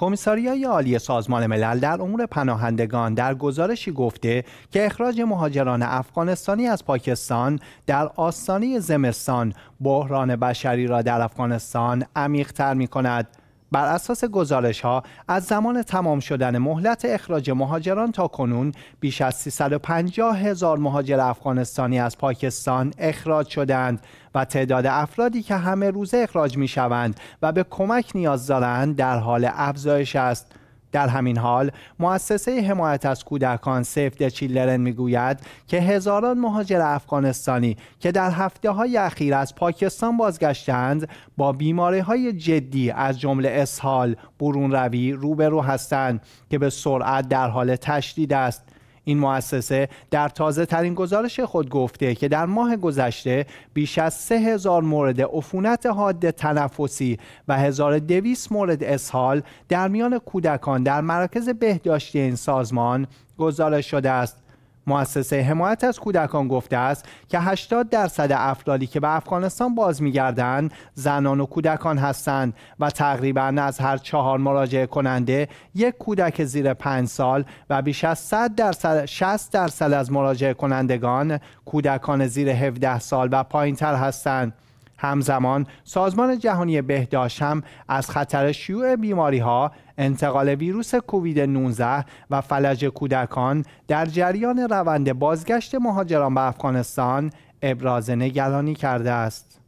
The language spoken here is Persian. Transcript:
کمیساریای عالی سازمان ملل در امور پناهندگان در گزارشی گفته که اخراج مهاجران افغانستانی از پاکستان در آستانه زمستان بحران بشری را در افغانستان عمیق‌تر می‌کند بر اساس گزارش ها از زمان تمام شدن مهلت اخراج مهاجران تا کنون بیش از 350 هزار مهاجر افغانستانی از پاکستان اخراج شدند و تعداد افرادی که همه روزه اخراج می شوند و به کمک نیاز دارند در حال افزایش است. در همین حال مؤسسه حمایت از کودکان سیف د چیلدرن میگوید که هزاران مهاجر افغانستانی که در هفته های اخیر از پاکستان بازگشتند با بیماری های جدی از جمله اسهال برون روی روبرو هستند که به سرعت در حال تشدید است این مؤسسه در تازه ترین گزارش خود گفته که در ماه گذشته بیش از 3000 مورد عفونت حاد تنفسی و 1200 مورد اسهال در میان کودکان در مراکز بهداشتی این سازمان گزارش شده است مؤسسه حمایت از کودکان گفته است که 80 درصد افرادی که به افغانستان باز می‌گردند زنان و کودکان هستند و تقریبا از هر چهار مراجعه کننده یک کودک زیر 5 سال و بیش از 100 درصد 60 درصد از مراجعه کنندگان کودکان زیر 17 سال و پایین‌تر هستند همزمان سازمان جهانی بهداشت هم از خطر شیوع بیماری ها، انتقال ویروس کووید 19 و فلج کودکان در جریان روند بازگشت مهاجران به افغانستان ابراز نگرانی کرده است.